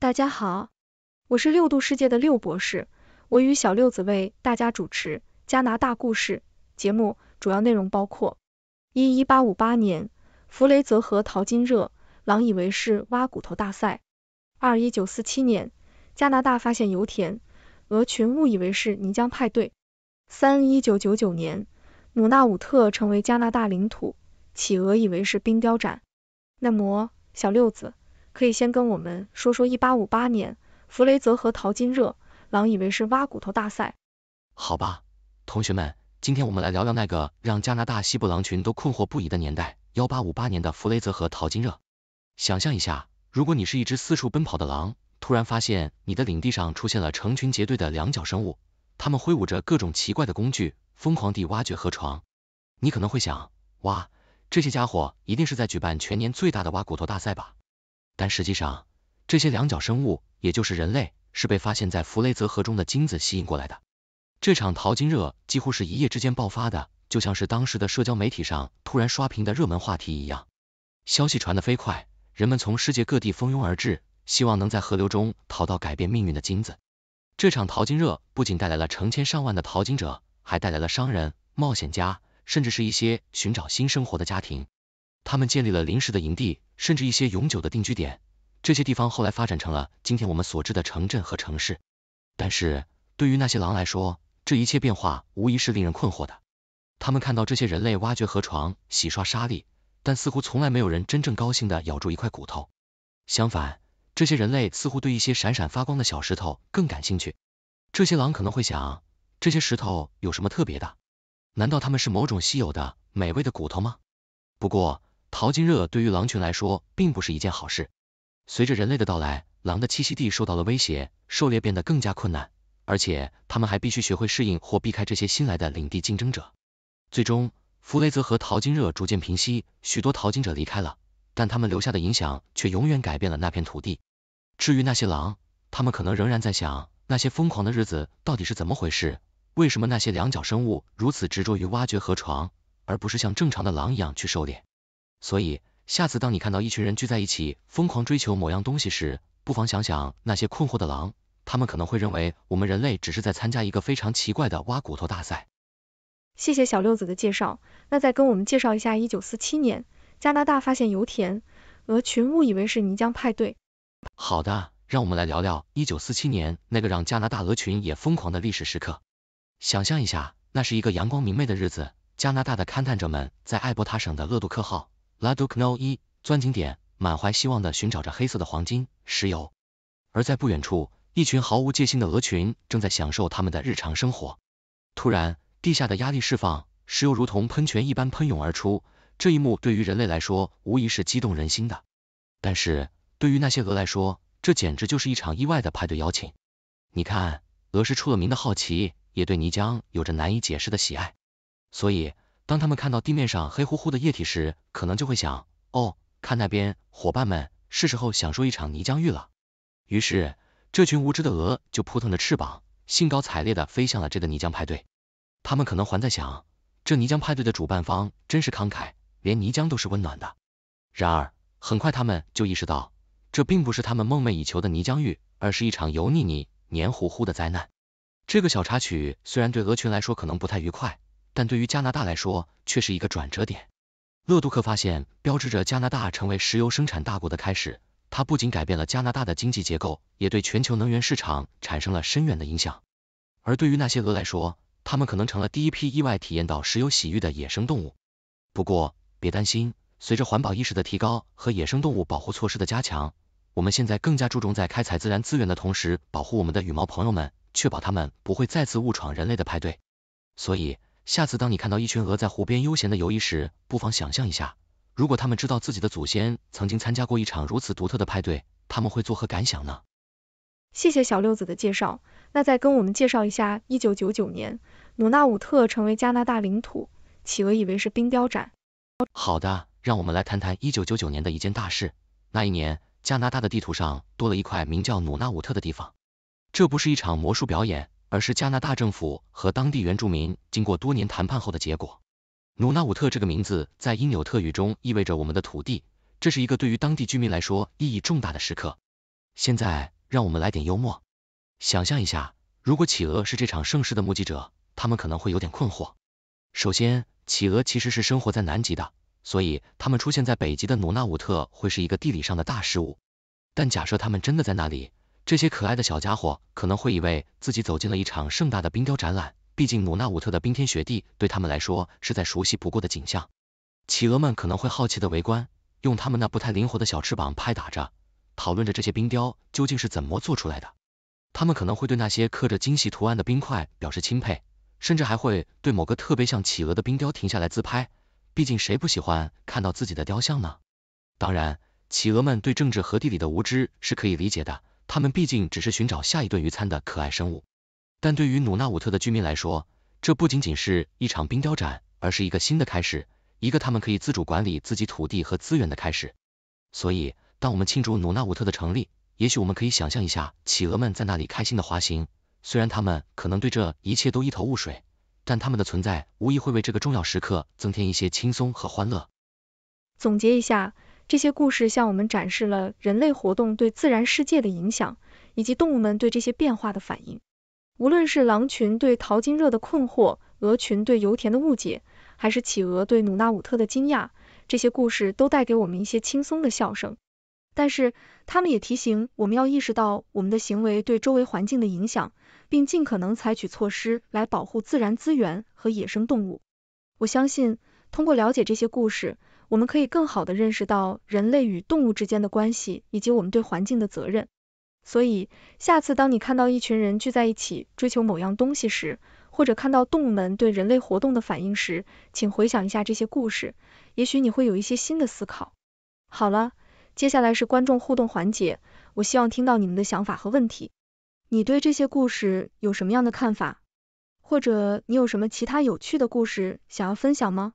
大家好，我是六度世界的六博士，我与小六子为大家主持《加拿大故事》节目，主要内容包括：一、一八五八年弗雷泽河淘金热，狼以为是挖骨头大赛；二、一九四七年加拿大发现油田，鹅群误以为是泥浆派对；三、一九九九年努纳武特成为加拿大领土，企鹅以为是冰雕展。那么，小六子。可以先跟我们说说一八五八年弗雷泽河淘金热，狼以为是挖骨头大赛。好吧，同学们，今天我们来聊聊那个让加拿大西部狼群都困惑不已的年代，1八五八年的弗雷泽河淘金热。想象一下，如果你是一只四处奔跑的狼，突然发现你的领地上出现了成群结队的两脚生物，他们挥舞着各种奇怪的工具，疯狂地挖掘河床，你可能会想，哇，这些家伙一定是在举办全年最大的挖骨头大赛吧。但实际上，这些两脚生物，也就是人类，是被发现，在弗雷泽河中的金子吸引过来的。这场淘金热几乎是一夜之间爆发的，就像是当时的社交媒体上突然刷屏的热门话题一样。消息传得飞快，人们从世界各地蜂拥而至，希望能在河流中淘到改变命运的金子。这场淘金热不仅带来了成千上万的淘金者，还带来了商人、冒险家，甚至是一些寻找新生活的家庭。他们建立了临时的营地。甚至一些永久的定居点，这些地方后来发展成了今天我们所知的城镇和城市。但是，对于那些狼来说，这一切变化无疑是令人困惑的。他们看到这些人类挖掘河床、洗刷沙粒，但似乎从来没有人真正高兴的咬住一块骨头。相反，这些人类似乎对一些闪闪发光的小石头更感兴趣。这些狼可能会想，这些石头有什么特别的？难道它们是某种稀有的美味的骨头吗？不过，淘金热对于狼群来说并不是一件好事。随着人类的到来，狼的栖息地受到了威胁，狩猎变得更加困难，而且它们还必须学会适应或避开这些新来的领地竞争者。最终，弗雷泽和淘金热逐渐平息，许多淘金者离开了，但他们留下的影响却永远改变了那片土地。至于那些狼，它们可能仍然在想那些疯狂的日子到底是怎么回事？为什么那些两脚生物如此执着于挖掘河床，而不是像正常的狼一样去狩猎？所以，下次当你看到一群人聚在一起疯狂追求某样东西时，不妨想想那些困惑的狼，他们可能会认为我们人类只是在参加一个非常奇怪的挖骨头大赛。谢谢小六子的介绍，那再跟我们介绍一下一九四七年加拿大发现油田，鹅群误以为是泥浆派对。好的，让我们来聊聊一九四七年那个让加拿大鹅群也疯狂的历史时刻。想象一下，那是一个阳光明媚的日子，加拿大的勘探者们在艾伯塔省的勒杜克号。拉 n 克诺伊钻井点满怀希望地寻找着黑色的黄金、石油，而在不远处，一群毫无戒心的鹅群正在享受他们的日常生活。突然，地下的压力释放，石油如同喷泉一般喷涌而出。这一幕对于人类来说无疑是激动人心的，但是对于那些鹅来说，这简直就是一场意外的派对邀请。你看，鹅是出了名的好奇，也对泥浆有着难以解释的喜爱，所以。当他们看到地面上黑乎乎的液体时，可能就会想，哦，看那边，伙伴们，是时候享受一场泥浆浴了。于是，这群无知的鹅就扑腾着翅膀，兴高采烈地飞向了这个泥浆派对。他们可能还在想，这泥浆派对的主办方真是慷慨，连泥浆都是温暖的。然而，很快他们就意识到，这并不是他们梦寐以求的泥浆浴，而是一场油腻腻、黏糊糊的灾难。这个小插曲虽然对鹅群来说可能不太愉快。但对于加拿大来说，却是一个转折点。勒杜克发现，标志着加拿大成为石油生产大国的开始。它不仅改变了加拿大的经济结构，也对全球能源市场产生了深远的影响。而对于那些鹅来说，它们可能成了第一批意外体验到石油洗浴的野生动物。不过，别担心，随着环保意识的提高和野生动物保护措施的加强，我们现在更加注重在开采自然资源的同时，保护我们的羽毛朋友们，确保它们不会再次误闯人类的派对。所以。下次当你看到一群鹅在湖边悠闲的游弋时，不妨想象一下，如果他们知道自己的祖先曾经参加过一场如此独特的派对，他们会作何感想呢？谢谢小六子的介绍，那再跟我们介绍一下，一九九九年努纳武特成为加拿大领土，企鹅以为是冰雕展。好的，让我们来谈谈一九九九年的一件大事。那一年，加拿大的地图上多了一块名叫努纳武特的地方。这不是一场魔术表演。而是加拿大政府和当地原住民经过多年谈判后的结果。努纳武特这个名字在因纽特语中意味着“我们的土地”，这是一个对于当地居民来说意义重大的时刻。现在，让我们来点幽默。想象一下，如果企鹅是这场盛世的目击者，他们可能会有点困惑。首先，企鹅其实是生活在南极的，所以它们出现在北极的努纳武特会是一个地理上的大失误。但假设他们真的在那里，这些可爱的小家伙可能会以为自己走进了一场盛大的冰雕展览，毕竟努纳武特的冰天雪地对他们来说是再熟悉不过的景象。企鹅们可能会好奇的围观，用他们那不太灵活的小翅膀拍打着，讨论着这些冰雕究竟是怎么做出来的。他们可能会对那些刻着精细图案的冰块表示钦佩，甚至还会对某个特别像企鹅的冰雕停下来自拍，毕竟谁不喜欢看到自己的雕像呢？当然，企鹅们对政治和地理的无知是可以理解的。他们毕竟只是寻找下一顿鱼餐的可爱生物，但对于努纳武特的居民来说，这不仅仅是一场冰雕展，而是一个新的开始，一个他们可以自主管理自己土地和资源的开始。所以，当我们庆祝努纳武特的成立，也许我们可以想象一下企鹅们在那里开心的滑行，虽然它们可能对这一切都一头雾水，但它们的存在无疑会为这个重要时刻增添一些轻松和欢乐。总结一下。这些故事向我们展示了人类活动对自然世界的影响，以及动物们对这些变化的反应。无论是狼群对淘金热的困惑，鹅群对油田的误解，还是企鹅对努纳武特的惊讶，这些故事都带给我们一些轻松的笑声。但是，它们也提醒我们要意识到我们的行为对周围环境的影响，并尽可能采取措施来保护自然资源和野生动物。我相信，通过了解这些故事，我们可以更好地认识到人类与动物之间的关系，以及我们对环境的责任。所以，下次当你看到一群人聚在一起追求某样东西时，或者看到动物们对人类活动的反应时，请回想一下这些故事，也许你会有一些新的思考。好了，接下来是观众互动环节，我希望听到你们的想法和问题。你对这些故事有什么样的看法？或者你有什么其他有趣的故事想要分享吗？